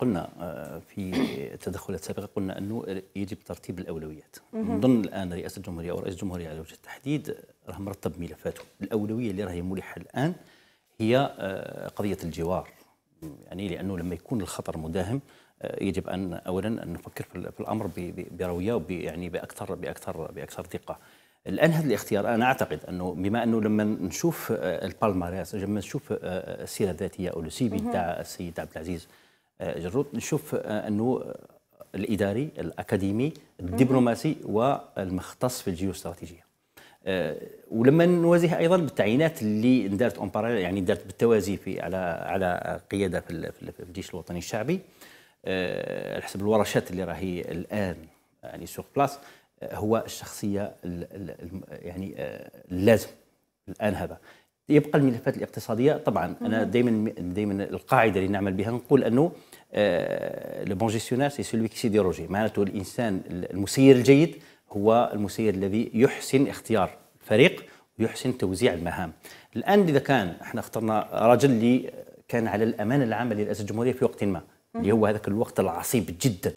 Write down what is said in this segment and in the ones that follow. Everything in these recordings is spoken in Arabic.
قلنا آه، في تدخلات سابقه قلنا انه يجب ترتيب الاولويات نظن الان رئاسه الجمهوريه او رئيس الجمهوريه على وجه التحديد راه مرتب ملفاته الاولويه اللي راهي ملحه الان هي آه، قضيه الجوار يعني لانه لما يكون الخطر مداهم آه، يجب ان اولا ان نفكر في الامر برويه يعني باكثر باكثر باكثر دقه الان هذا الاختيار انا اعتقد انه بما انه لما نشوف البالماريس لما نشوف السيره الذاتيه او السي في تاع السيد عبد العزيز آه، جروت نشوف آه، انه الاداري الاكاديمي الدبلوماسي والمختص في الجيوستراتيجيه آه، ولما نوازيها ايضا بالتعيينات اللي دارت اون يعني دارت بالتوازي في على على قياده في الجيش الوطني الشعبي على حسب الورشات اللي راهي الان يعني سوغ بلاس هو الشخصيه يعني اللازم الان هذا يبقى الملفات الاقتصاديه طبعا انا دائما دائما القاعده اللي نعمل بها نقول انه لو بون جيستيونير سي سولوي كي سيديروجي معناته الانسان المسير الجيد هو المسير الذي يحسن اختيار الفريق ويحسن توزيع المهام الان اذا كان احنا اخترنا رجل اللي كان على الامانه العامه لرئاسه الجمهوريه في وقت ما اللي هو هذاك الوقت العصيب جدا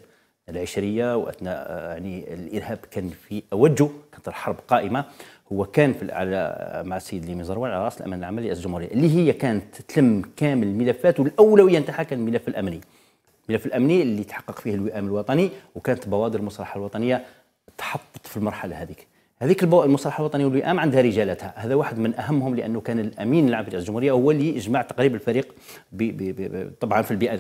العشريه واثناء آه، يعني الارهاب كان في اوجه كانت الحرب قائمه هو كان في على مع السيد لي زروان على راس الامن العام لرئاسه الجمهوريه اللي هي كانت تلم كامل الملفات والاولويه نتاعها كان الملف الامني الملف الامني اللي تحقق فيه الوئام الوطني وكانت بوادر المصلحه الوطنيه تحطت في المرحله هذيك هذيك المصلحه الوطنيه والوئام عندها رجالتها هذا واحد من اهمهم لانه كان الامين العام لرئاسه الجمهوريه هو اللي يجمع تقريبا الفريق بي بي بي طبعا في البيئه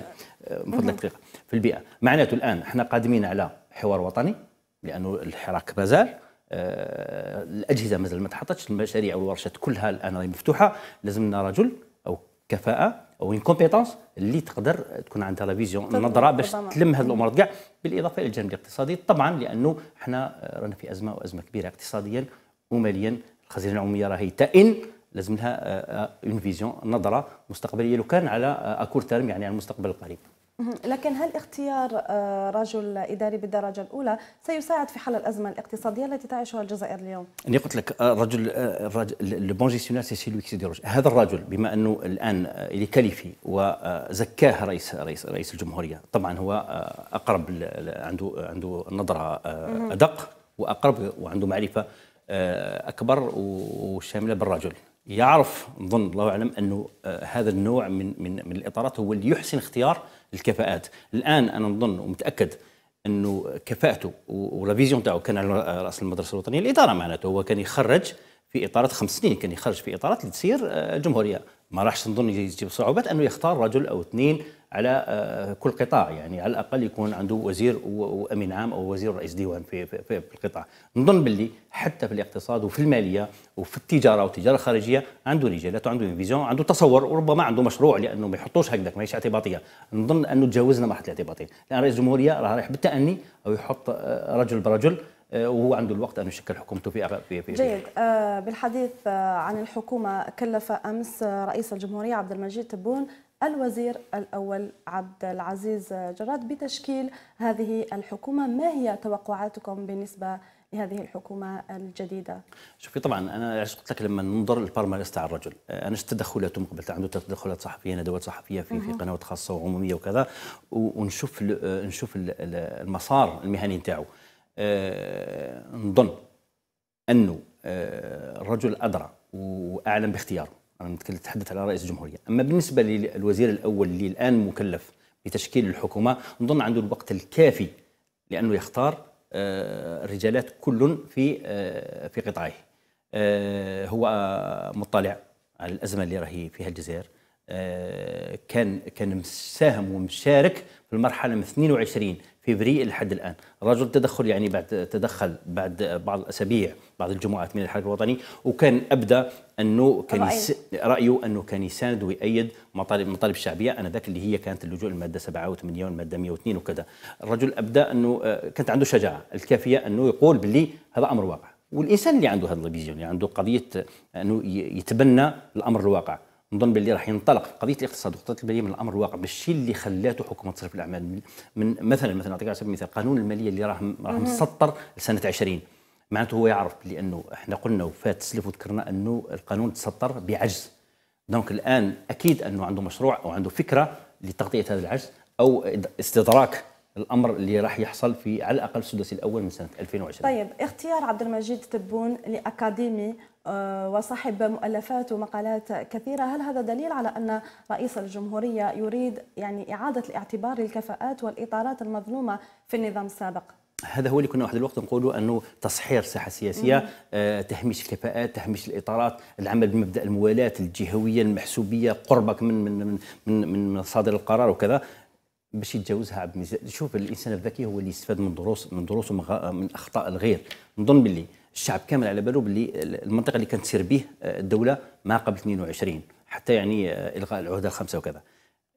من فضلك دقيقه في البيئه معناته الان احنا قادمين على حوار وطني لانه الحراك مازال آه، الاجهزه مازال ما تحطتش المشاريع والورشات كلها الان راهي مفتوحه لازمنا رجل او كفاءه او ان كومبيتونس اللي تقدر تكون عندها لا فيزيون نظره باش تلم هذه الامور كاع بالاضافه الى الجانب الاقتصادي طبعا لانه احنا رانا في ازمه وازمه كبيره اقتصاديا وماليا الخزينه العموميه راهي تئن لازم لها اون آه، فيزيون آه، نظره مستقبليه لو كان على اكور تيرم يعني على المستقبل القريب لكن هل اختيار آه، رجل اداري بالدرجه الاولى سيساعد في حل الازمه الاقتصاديه التي تعيشها الجزائر اليوم؟ انا قلت لك آه، الرجل لو بون جيستيونير سي سيلوي كي هذا الرجل بما انه الان اللي آه، كلفي وزكاه رئيس رئيس رئيس الجمهوريه طبعا هو اقرب عنده عنده نظره ادق واقرب وعنده معرفه اكبر وشامله بالرجل يعرف نظن الله اعلم انه هذا النوع من من من الاطارات هو اللي يحسن اختيار الكفاءات الان انا نظن ومتاكد انه كفاءته ولا فيزيون تاعو كان على راس المدرسه الوطنيه الاداره معناته هو كان يخرج في اطارات خمس سنين كان يخرج في اطارات اللي تصير الجمهوريه آه، ما راحش نظن يجيب صعوبات انه يختار رجل او اثنين على آه، كل قطاع يعني على الاقل يكون عنده وزير وامين عام او وزير رئيس ديوان في, في, في القطاع نظن باللي حتى في الاقتصاد وفي الماليه وفي التجاره والتجاره الخارجيه عنده رجالات وعنده فيزيون عنده تصور وربما عنده مشروع لانه ما يحطوش هكذاك ماهيش اعتباطيه نظن انه تجاوزنا مرحله الاعتباطيه لان رئيس الجمهوريه راه رايح بالتاني او يحط آه، رجل برجل آه، وهو عنده الوقت أن يشكل حكومته في في في جيد بالحديث عن الحكومة كلف أمس رئيس الجمهورية عبد المجيد تبون الوزير الأول عبد العزيز جراد بتشكيل هذه الحكومة ما هي توقعاتكم بالنسبة لهذه الحكومة الجديدة؟ شوفي طبعا أنا قلت لك لما ننظر للبارماليست على الرجل أنا شفت تدخلاته من قبل عنده تدخلات صحفية ندوات صحفية في, في قنوات خاصة وعمومية وكذا ونشوف نشوف المسار المهني نتاعو آه، نظن أنه الرجل آه، أدرى وأعلم باختياره انا نتحدث على رئيس الجمهوريه اما بالنسبه للوزير الاول اللي الان مكلف بتشكيل الحكومه نظن عنده الوقت الكافي لانه يختار آه، الرجالات كل في آه، في قطاعه آه، هو مطلع على الازمه اللي راهي فيها الجزائر آه، كان كان مساهم ومشارك في المرحله من 22 فبراير لحد الان، الرجل تدخل يعني بعد تدخل بعد بعض الاسابيع بعض الجمعات من الحركه الوطني وكان ابدى انه كان رأيه, رأيه انه كان يساند ويؤيد مطالب مطالب الشعبيه انذاك اللي هي كانت اللجوء الماده 7 و8 والماده 102 وكذا، الرجل ابدى انه آه، كانت عنده شجاعه الكافيه انه يقول باللي هذا امر واقع، والانسان اللي عنده هذا الفيزيون اللي عنده قضيه انه يتبنى الامر الواقع نظن باللي راح ينطلق في قضيه الاقتصاد وقضيه الماليه من الامر الواقع بالشيء اللي خلاته حكومه تصرف الاعمال من, من مثلا مثلا نعطيك على سبيل المثال قانون الماليه اللي راه راه مسطر لسنه 20 معناته هو يعرف لانه احنا قلنا وفات سلف وذكرنا انه القانون تسطر بعجز دونك الان اكيد انه عنده مشروع او عنده فكره لتغطيه هذا العجز او استدراك الامر اللي راح يحصل في على الاقل السدس الاول من سنه 2020 طيب اختيار عبد المجيد تبون لاكاديمي آه، وصاحب مؤلفات ومقالات كثيرة هل هذا دليل على أن رئيس الجمهورية يريد يعني إعادة الاعتبار للكفاءات والإطارات المظلومة في النظام السابق؟ هذا هو اللي كنا واحد الوقت نقوله انه تصحير الساحه السياسيه آه، تهميش الكفاءات تهميش الاطارات العمل بمبدا الموالاه الجهويه المحسوبيه قربك من من من من, من القرار وكذا باش يتجاوزها عبد شوف الانسان الذكي هو اللي يستفاد من دروس من دروس من اخطاء الغير نظن باللي الشعب كامل على باله باللي المنطقه اللي كانت تسير به آه، الدوله ما قبل 22 حتى يعني آه، الغاء العهده الخامسه وكذا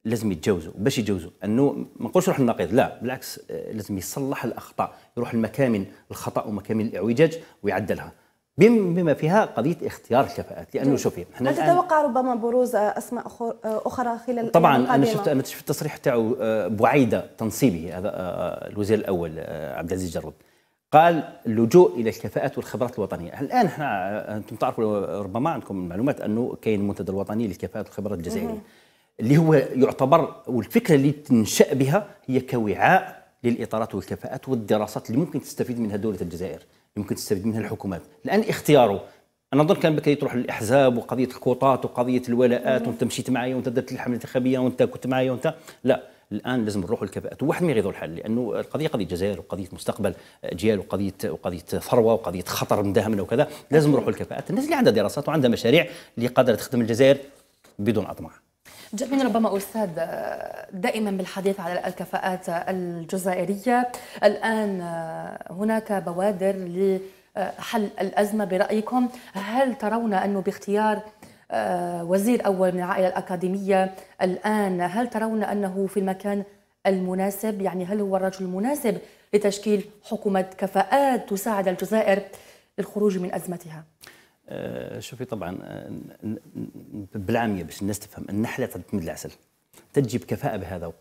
لازم يتجاوزوا باش يتجاوزوا انه ما نقولش روح النقيض لا بالعكس آه، لازم يصلح الاخطاء يروح لمكامن الخطا ومكامن الاعوجاج ويعدلها بما فيها قضيه اختيار الكفاءات لانه شوفي هل تتوقع ربما بروز اسماء اخرى خلال طبعا انا شفت انا شفت التصريح تاعو بعيده تنصيبه هذا الوزير الاول عبد العزيز جرود قال اللجوء الى الكفاءات والخبرات الوطنيه، الان احنا انتم تعرفوا ربما عندكم المعلومات انه كاين المنتدى الوطني للكفاءات والخبرات الجزائريه اللي هو يعتبر والفكره اللي تنشا بها هي كوعاء للاطارات والكفاءات والدراسات اللي ممكن تستفيد منها دوله الجزائر، ممكن تستفيد منها الحكومات، الان اختياره انا نظن كان بكري تروح للاحزاب وقضيه الكوطات وقضيه الولاءات وانت مشيت معايا وانت درت الحمله الانتخابيه وانت كنت معايا وانت لا الان لازم نروحوا للكفاءات وواحد ما يغيظوا الحل لانه القضيه قضيه جزائر وقضيه مستقبل اجيال وقضيه وقضيه ثروه وقضيه خطر مداهمنا وكذا لازم نروحوا للكفاءات الناس اللي عندها دراسات وعندها مشاريع اللي قادره تخدم الجزائر بدون اطماع جميل ربما استاذ دائما بالحديث على الكفاءات الجزائريه الان هناك بوادر لحل الازمه برايكم هل ترون انه باختيار آه، وزير أول من العائلة الأكاديمية الآن هل ترون أنه في المكان المناسب يعني هل هو الرجل المناسب لتشكيل حكومة كفاءات تساعد الجزائر للخروج من أزمتها آه، شوفي طبعا آه، بالعاميه باش الناس تفهم النحله تمد العسل تجيب كفاءه بهذا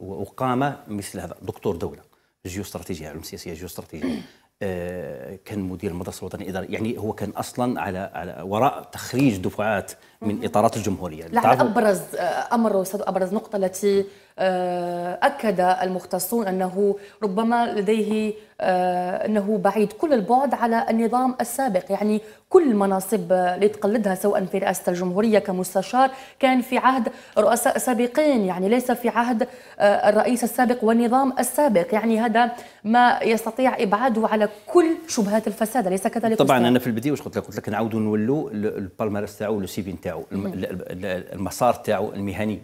وقامه مثل هذا دكتور دوله جيو استراتيجيه علم سياسيه جيو استراتيجيه آه، كان مدير المدرسه الوطنيه الاداريه يعني هو كان اصلا على على وراء تخريج دفعات من اطارات الجمهوريه لعل ابرز آه، امر استاذ ابرز نقطه التي آه، اكد المختصون انه ربما لديه انه بعيد كل البعد على النظام السابق يعني كل المناصب اللي تقلدها سواء في رئاسه الجمهوريه كمستشار كان في عهد رؤساء سابقين يعني ليس في عهد الرئيس السابق والنظام السابق يعني هذا ما يستطيع ابعاده على كل شبهات الفساد اليس كذلك طبعا انا في البدايه واش قلت لك قلت لك نعاودوا نولوا البالمارس تاعو لو سيفي تاعو المسار تاعو المهني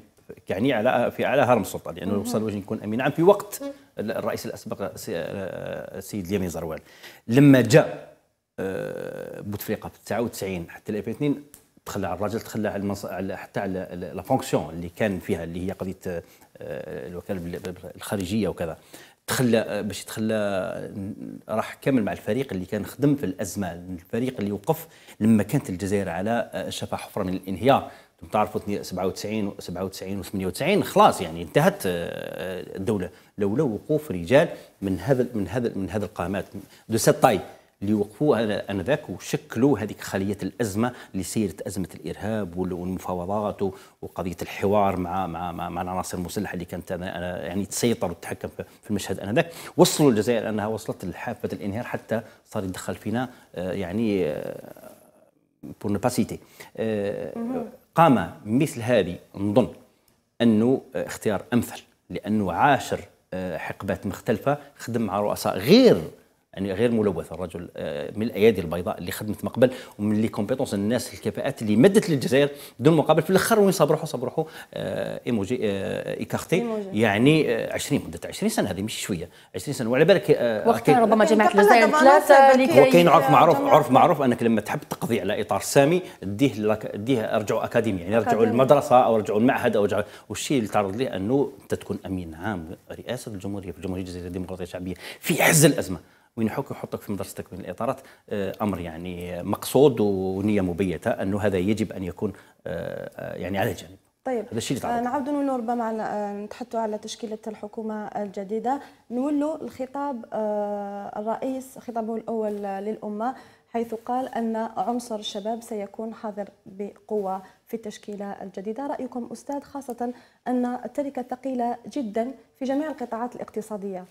يعني على في على هرم السلطه لانه يعني وصل وجه يكون امين عام في وقت الرئيس الاسبق السيد آه، اليمين زروال لما جاء بوتفليقه في 99 حتى 2002 تخلى على الراجل تخلى على, حتى على لا فونكسيون اللي كان فيها اللي هي قضيه آه، الوكاله الخارجيه وكذا تخلى باش يتخلى راح كامل مع الفريق اللي كان خدم في الازمه الفريق اللي وقف لما كانت الجزائر على آه، شفا حفره من الانهيار انتم تعرفوا 97 97 و 98 خلاص يعني انتهت آه، الدوله لولا وقوف رجال من هذا من هذا من هذا القامات دو سيت اللي وقفوها انذاك وشكلوا هذيك خليه الازمه لسيره ازمه الارهاب والمفاوضات وقضيه الحوار مع مع مع, مع العناصر المسلحه اللي كانت يعني تسيطر وتتحكم في المشهد انذاك وصلوا الجزائر انها وصلت لحافه الانهيار حتى صار يتدخل فينا آه، يعني بور آه، باسيتي آه، قام مثل هذه نظن انه اختيار امثل لانه عاشر حقبات مختلفه خدم مع رؤساء غير يعني غير ملوث الرجل آه، من الايادي البيضاء اللي خدمت من قبل ومن لي كومبيتونس الناس الكفاءات اللي مدت للجزائر دون مقابل في الاخر وين صاب روحو صاب روحو آه، ايموجي آه، ايكارتي يعني 20 مده 20 سنه هذه مش شويه 20 سنه وعلى بالك وقتها ربما جمعت الجزائر ثلاثه هو كاين عرف معروف عرف معروف انك لما تحب تقضي على اطار سامي ديه ديه ارجعوا اكاديمي يعني ارجعوا المدرسه او ارجعوا المعهد او ارجعوا والشيء اللي تعرض ليه انه انت تكون امين عام رئاسه الجمهوريه في الجمهوريه الجزائريه الديمقراطيه الشعبيه في عز الازمه وين يحك يحطك في مدرستك من الاطارات آه، امر يعني مقصود ونيه مبيته انه هذا يجب ان يكون آه، آه، يعني على جانب طيب هذا الشيء اللي نعاودوا نولوا ربما نتحدثوا على تشكيله الحكومه الجديده نولوا الخطاب الرئيس خطابه الاول للامه حيث قال ان عنصر الشباب سيكون حاضر بقوه في التشكيله الجديده رايكم استاذ خاصه ان التركه ثقيله جدا في جميع القطاعات الاقتصاديه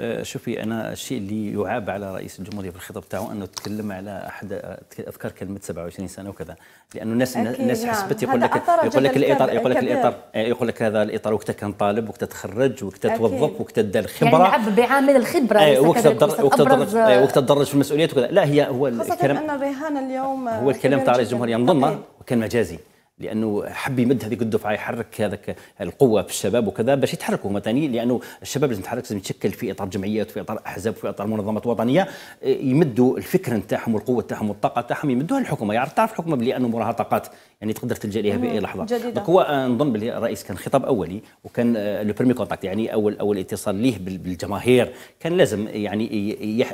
آه، شوفي انا الشيء اللي يعاب على رئيس الجمهوريه في الخطاب تاعو انه تكلم على احد اذكر كلمه 27 سنه وكذا لانه الناس الناس نعم. حسبت يقول لك يقول لك الاطار يقول لك الاطار آه، يقول لك هذا الاطار وقتها كان طالب وقتها تخرج وقتها توظف وقتها دار الخبره يعني نعبر بعامل الخبره آه، وقتها وقت وقتها تدرج في المسؤوليات وكذا لا هي هو الكلام الرهان اليوم هو الكلام تاع رئيس الجمهوريه نظمه وكان مجازي لانه حب يمد هذيك الدفعه يحرك هذاك القوه في الشباب وكذا باش يتحركوا هما ثاني لانه الشباب لازم يتحرك لازم يتشكل في اطار جمعيات في اطار احزاب في اطار منظمات وطنيه آه، يمدوا الفكر نتاعهم والقوه نتاعهم والطاقه نتاعهم يمدوها للحكومه يعرف يعني تعرف الحكومه بلي انه وراها طاقات يعني تقدر تلجا لها في اي لحظه دونك هو نظن بلي الرئيس كان خطاب اولي وكان لو بريمي كونتاكت يعني اول اول اتصال ليه بالجماهير كان لازم يعني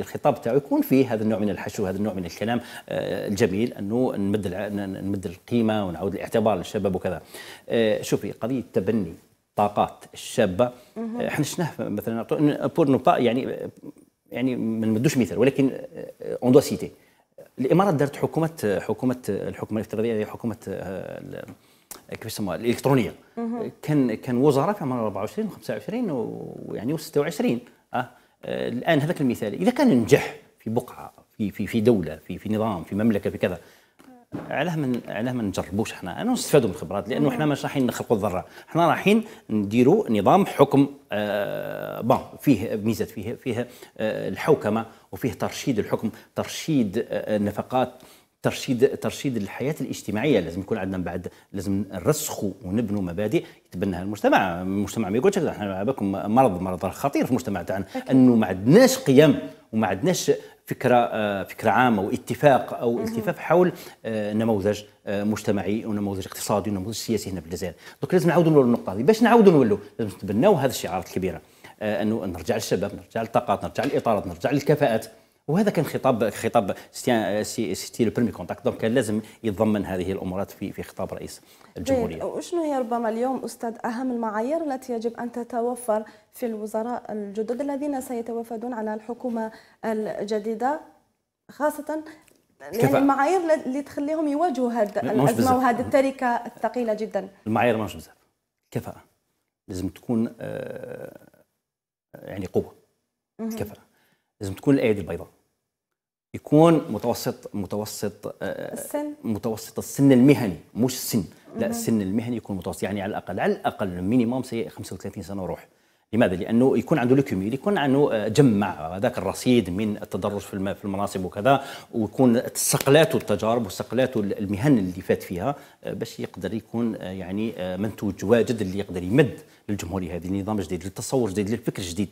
الخطاب تاعو يكون فيه هذا النوع من الحشو هذا النوع من الكلام آه، الجميل انه نمد نمد القيمه ونعود الاعتبار للشباب وكذا آه، شوفي قضيه تبني طاقات الشابه آه، احنا شفناه مثلا بور نو با يعني يعني ما نمدوش مثال ولكن اون دو سيتي الامارات دارت حكومه حكومه الحكومه الافتراضيه هي حكومه آه، كيف يسموها الالكترونيه كان كان وزراء في عمر 24 و25 ويعني و26 اه الان هذاك المثال اذا كان نجح في بقعه في في في دوله في في نظام في مملكه في كذا علاه ما علاه ما نجربوش حنا انا نستفادوا من الخبرات لانه حنا مش رايحين نخلقوا الذره حنا رايحين نديروا نظام حكم آه بون فيه ميزات فيه فيه آه الحوكمه وفيه ترشيد الحكم ترشيد آه النفقات ترشيد ترشيد الحياه الاجتماعيه لازم يكون عندنا من بعد لازم نرسخوا ونبنوا مبادئ يتبناها المجتمع المجتمع ما يقولش احنا بالكم مرض مرض خطير في المجتمع تاعنا انه ما عندناش قيم وما عندناش فكره آه، فكره عامه واتفاق او التفاف حول آه، نموذج آه، مجتمعي ونموذج اقتصادي ونموذج سياسي هنا في الجزائر دونك لازم نعاودوا نولوا النقطه هذه باش نعاودوا نولوا لازم نتبناو هذه الشعارات الكبيره انه نرجع للشباب نرجع للطاقات نرجع للاطارات نرجع للكفاءات وهذا كان خطاب خطاب سي سي لو بريمي كونتاكت دونك كان لازم يتضمن هذه الامورات في في خطاب رئيس الجمهوريه. وشنو هي ربما اليوم استاذ اهم المعايير التي يجب ان تتوفر في الوزراء الجدد الذين سيتوافدون على الحكومه الجديده خاصه يعني المعايير اللي تخليهم يواجهوا هذه الازمه وهذه التركه الثقيله جدا. المعايير ماهوش بزاف كفاءه لازم تكون آه، يعني قوه كفاءه لازم تكون الايادي البيضاء يكون متوسط متوسط آه، السن متوسط السن المهني مش السن لا السن المهني يكون متوسط يعني على الاقل على الاقل مينيموم 35 سنه وروح لماذا؟ لانه يكون عنده لوكيميل يكون عنده آه، جمع هذاك الرصيد من التدرج في في المناصب وكذا ويكون استقلاته التجارب واستقلاته المهن اللي فات فيها آه، باش يقدر يكون يعني منتوج واجد اللي يقدر يمد للجمهوريه هذه النظام جديد للتصور الجديد للفكر الجديد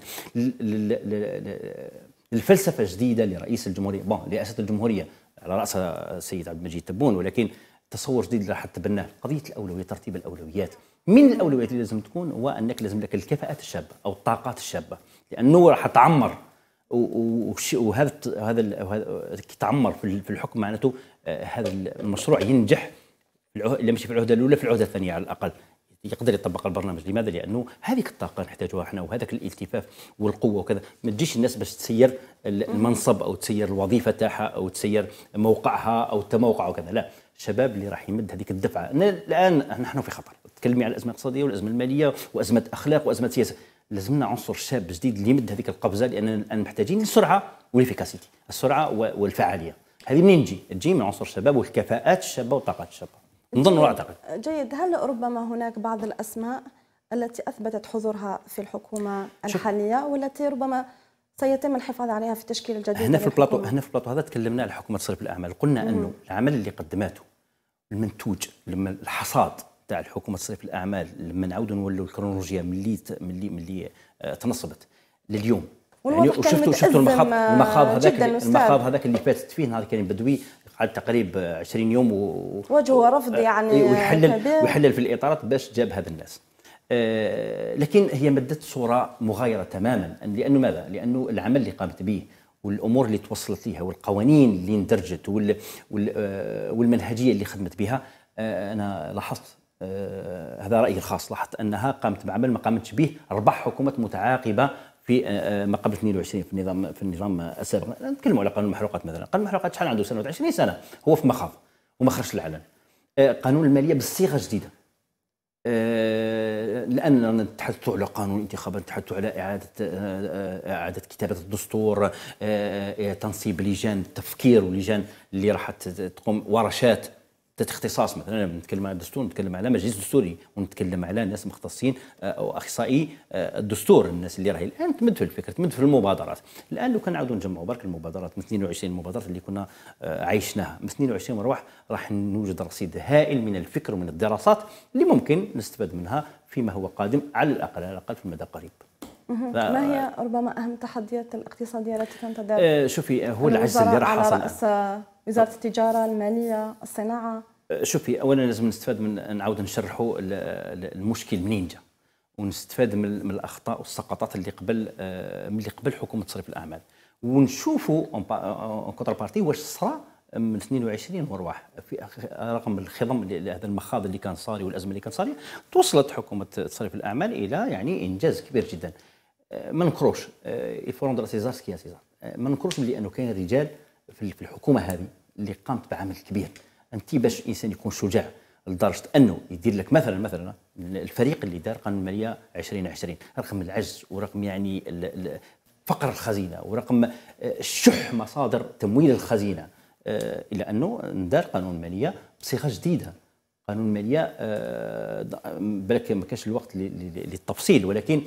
الفلسفه الجديده لرئيس الجمهوريه بون رئاسه الجمهوريه على راسها السيد عبد المجيد تبون ولكن تصور جديد راح تبناه قضيه الاولويه ترتيب الاولويات من الاولويات اللي لازم تكون هو انك لازم لك الكفاءات الشابه او الطاقات الشابه لانه راح تعمر وهذا هذا كي تعمر في الحكم معناته آه، هذا المشروع ينجح اللي مش في العهده الاولى في العهده الثانيه على الاقل يقدر يطبق البرنامج لماذا لانه هذيك الطاقه نحتاجها احنا وهذاك الالتفاف والقوه وكذا ما تجيش الناس باش تسير المنصب او تسير الوظيفه تاعها او تسير موقعها او التموقع وكذا لا الشباب اللي راح يمد هذيك الدفعه الان نحن في خطر تكلمي على الازمه الاقتصاديه والازمه الماليه وازمه اخلاق وازمه سياسه لازمنا عنصر شاب جديد اللي يمد هذيك القفزه لاننا محتاجين السرعه والافيكاسيتي السرعه والفعاليه هذه منين تجي؟ تجي من عنصر الشباب والكفاءات الشابه وطاقات الشابه نظن واعتقد جيد هل ربما هناك بعض الاسماء التي اثبتت حضورها في الحكومه الحاليه والتي ربما سيتم الحفاظ عليها في التشكيل الجديد هنا في البلاطو هنا في البلاطو هذا تكلمنا على حكومه صرف الاعمال قلنا انه العمل اللي قدمته المنتوج لما الحصاد تاع الحكومه صرف الاعمال لما نعاودوا نولوا الكرونولوجيا ملي ملي ملي تنصبت لليوم يعني وشفتوا شفتوا المخاض المخاض هذاك المخاض هذاك اللي فاتت فيه نهار كريم بدوي عاد تقريب 20 يوم و... وجهه رفض آه، يعني إيه، ويحلل كبير. ويحلل في الاطارات باش جاب هذا الناس آه، لكن هي مدت صوره مغايره تماما لانه ماذا؟ لانه العمل اللي قامت به والامور اللي توصلت ليها والقوانين اللي اندرجت وال... آه، والمنهجيه اللي خدمت بها انا لاحظت هذا رايي الخاص لاحظت انها قامت بعمل ما قامتش به أربع حكومات متعاقبه في آه، آه، ما قبل 22 في النظام في النظام السابق نتكلموا على قانون المحروقات مثلا قانون المحروقات شحال عنده سنوات 20 سنه هو في مخاض وما خرجش للعلن آه، قانون الماليه بالصيغه الجديده لان نتحدث على قانون الانتخابات نتحدث على اعاده اعاده كتابه الدستور تنصيب لجان التفكير ولجان اللي راح تقوم ورشات ذات اختصاص مثلا نتكلم على الدستور نتكلم على مجلس دستوري ونتكلم على ناس مختصين آه، او اخصائي آه، الدستور الناس اللي راهي الان تمد في الفكر تمد في المبادرات الان لو كان نعاودوا نجمعوا برك المبادرات من 22 مبادرات اللي كنا آه، عايشناها من 22 مروح راح نوجد رصيد هائل من الفكر ومن الدراسات اللي ممكن نستفاد منها فيما هو قادم على الاقل على الاقل في المدى القريب ما هي ربما اهم التحديات الاقتصاديه التي تنتظر آه، شوفي آه، هو العجز اللي راح حصل على رأس آه، وزاره التجاره الماليه الصناعه شوفي اولا لازم نستفاد من نعاود نشرحوا المشكل منين جا ونستفاد من الاخطاء والسقطات اللي قبل اللي قبل حكومه تصريف الاعمال ونشوفوا اون كونتر بارتي واش صرا من 22 ورواح في رقم الخضم هذا المخاض اللي كان صاري والازمه اللي كانت صاري توصلت حكومه تصريف الاعمال الى يعني انجاز كبير جدا آه، ما ننكروش دو سيزار سكي سيزار ما نكروش بلي انه كاين رجال في الحكومه هذه اللي قامت بعمل كبير انت باش الانسان يكون شجاع لدرجه انه يدير لك مثلا مثلا الفريق اللي دار قانون الماليه 2020 رقم العجز ورقم يعني فقر الخزينه ورقم آه، شح مصادر تمويل الخزينه آه، الى انه دار قانون الماليه بصيغه جديده قانون الماليه بالك ما كانش الوقت للتفصيل ولكن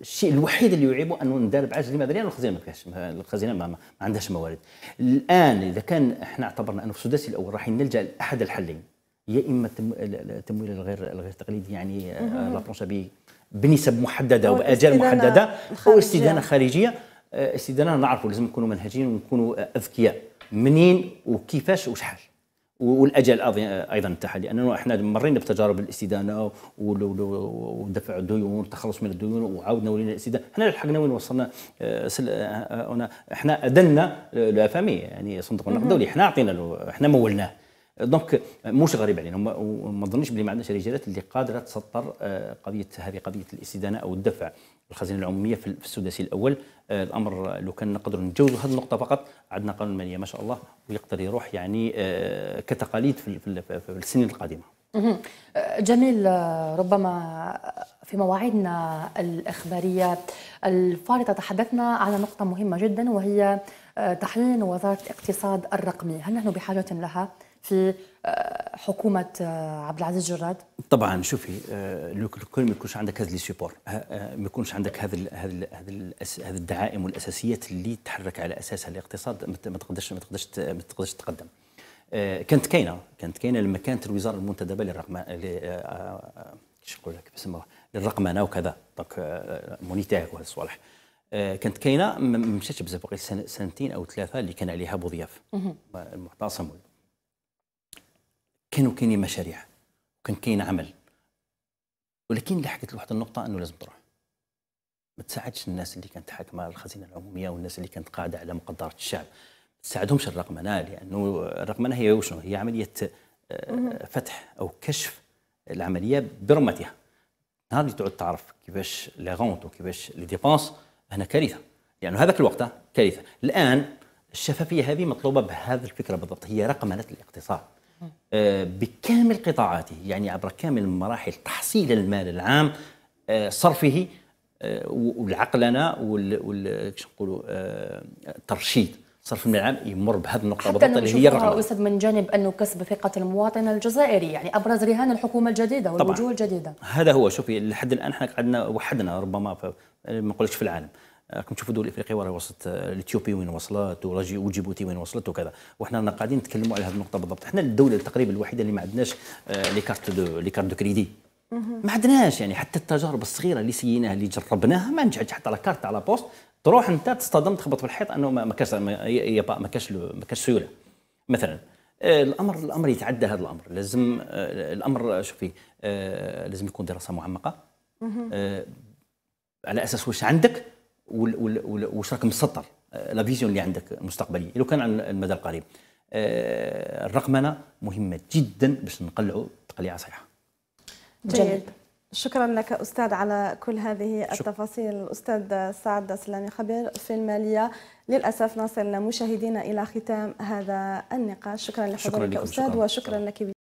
الشيء الوحيد اللي يعيبه انه ندار بعجل لماذا؟ لان الخزينه ما كاش الخزينه ما, ما عندهاش موارد. الان اذا كان احنا اعتبرنا انه في السداسي الاول راح نلجا لاحد الحلين يا اما التمويل الغير الغير تقليدي يعني آه، لابونشا بنسب محدده وباجال محدده او استدانه خارجيه آه، استدانه نعرفوا لازم نكونوا منهجيين ونكونوا اذكياء منين وكيفاش وشحال والاجل ايضا تاعها لانه احنا مرينا بتجارب الاستدانه ودفع الديون والتخلص من الديون وعاودنا ولينا الاستدانه احنا لحقنا وين وصلنا آه، آه، احنا اذلنا فامي يعني صندوق النقد الدولي احنا اعطينا احنا مولناه دونك مش غريب علينا وما نظنش بلي ما عندناش رجالات اللي قادره تسطر آه، قضيه هذه قضيه الاستدانه او الدفع الخزينه العموميه في السداسي الاول آه، الامر لو كان نقدروا نتجاوزوا هذه النقطه فقط عندنا قانون ماليه ما شاء الله ويقدر يروح يعني آه، كتقاليد في السنين القادمه آه، جميل ربما في مواعيدنا الإخبارية الفارطة تحدثنا على نقطة مهمة جدا وهي تحليل وزارة الاقتصاد الرقمي هل نحن بحاجة لها؟ في آه، حكومه آه، عبد العزيز جراد طبعا شوفي آه، كل ما يكونش عندك هذا لي سيبور ما يكونش عندك هذا هذا هذا الدعائم والاساسيات اللي تحرك على اساسها الاقتصاد ما تقدرش ما تقدرش ما تقدرش تقدم كانت كاينه كانت كاينه لما كانت الوزاره المنتدبه للرقم كيفاش نقول لك بسموها للرقمنه وكذا دونك مونيتير وهذا الصوالح كانت كاينه ما مشاتش بزاف سنتين او ثلاثه اللي كان عليها بوضياف المعتصم كانوا كاينين مشاريع وكان كاين عمل ولكن اللي حكيت لواحد النقطه انه لازم تروح ما تساعدش الناس اللي كانت حاكمه الخزينه العموميه والناس اللي كانت قاعده على مقدرات الشعب ما تساعدهمش الرقمنه لانه الرقمنه هي شنو هي عمليه آه، فتح او كشف العمليه برمتها نهار اللي تعود تعرف كيفاش لي غونت وكيفاش لي ديبونس هنا كارثه لانه هذاك الوقت آه، كارثه الان الشفافيه هذه مطلوبه بهذه الفكره بالضبط هي رقمنه الاقتصاد آه، بكامل قطاعاته يعني عبر كامل مراحل تحصيل المال العام آه، صرفه آه، والعقلنه وال نقولوا الترشيد صرف المال العام يمر بهذه النقطه بالضبط اللي هي الرقم استاذ من جانب انه كسب ثقه المواطن الجزائري يعني ابرز رهان الحكومه الجديده والوجوه الجديده هذا هو شوفي لحد الان احنا قعدنا وحدنا ربما ما نقولش في العالم راكم تشوفوا دول افريقيا وراه وصلت الاثيوبي آه، وين وصلت وجيبوتي وين وصلت وكذا وحنا رانا قاعدين نتكلموا على هذه النقطه بالضبط حنا الدوله تقريبا الوحيده اللي ما عندناش آه، لي كارت دو لي كارت دو كريدي ما عندناش يعني حتى التجارب الصغيره اللي سيناها اللي جربناها ما نجحتش حتى لا كارت على بوست تروح انت تصطدم تخبط في الحيط انه ما كاش ما كاش ما كاش سيوله مثلا آه، الامر الامر يتعدى هذا الامر لازم الامر شوفي لازم يكون دراسه معمقه على اساس واش عندك واش راك مسطر آه، لا فيزيون اللي عندك المستقبليه لو كان على المدى القريب آه، الرقمنه مهمه جدا باش نقلعوا تقليعه صحيحه جيد شكرا لك استاذ على كل هذه التفاصيل الاستاذ سعد سلامي خبير في الماليه للاسف نصل مشاهدينا الى ختام هذا النقاش شكرا لحضورك استاذ شكرا وشكرا لك